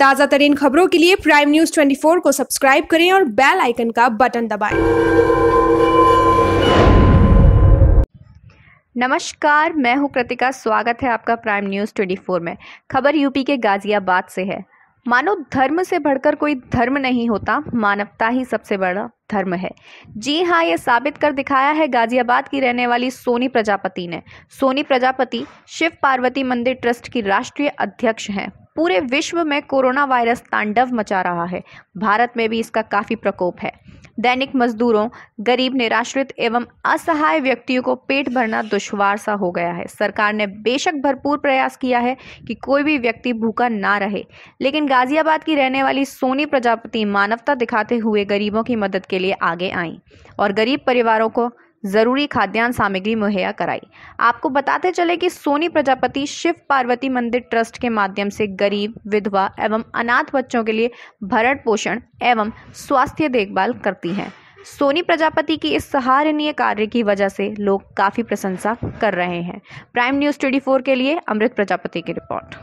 ताज़ा तरीन खबरों के लिए प्राइम न्यूज़ 24 को सब्सक्राइब करें और बेल आइकन का बटन दबाएं। नमस्कार मैं हूं कृतिका स्वागत है आपका प्राइम न्यूज़ 24 में खबर यूपी के गाजियाबाद से है मानो धर्म से बढ़कर कोई धर्म नहीं होता मानवता ही सबसे बड़ा धर्म है जी हाँ ये साबित कर दिखाया है गाजियाबाद की रहने वाली सोनी प्रजापति ने सोनी प्रजापति शिव पार्वती मंदिर ट्रस्ट की राष्ट्रीय अध्यक्ष हैं पूरे विश्व में कोरोना वायरस तांडव मचा रहा है भारत में भी इसका काफ़ी प्रकोप है दैनिक मजदूरों गरीब निराश्रित एवं असहाय व्यक्तियों को पेट भरना दुश्वार सा हो गया है सरकार ने बेशक भरपूर प्रयास किया है कि कोई भी व्यक्ति भूखा ना रहे लेकिन गाजियाबाद की रहने वाली सोनी प्रजापति मानवता दिखाते हुए गरीबों की मदद के लिए आगे आई और गरीब परिवारों को ज़रूरी खाद्यान्न सामग्री मुहैया कराई आपको बताते चले कि सोनी प्रजापति शिव पार्वती मंदिर ट्रस्ट के माध्यम से गरीब विधवा एवं अनाथ बच्चों के लिए भरण पोषण एवं स्वास्थ्य देखभाल करती हैं सोनी प्रजापति की इस सहारनीय कार्य की वजह से लोग काफ़ी प्रशंसा कर रहे हैं प्राइम न्यूज़ ट्वेंटी के लिए अमृत प्रजापति की रिपोर्ट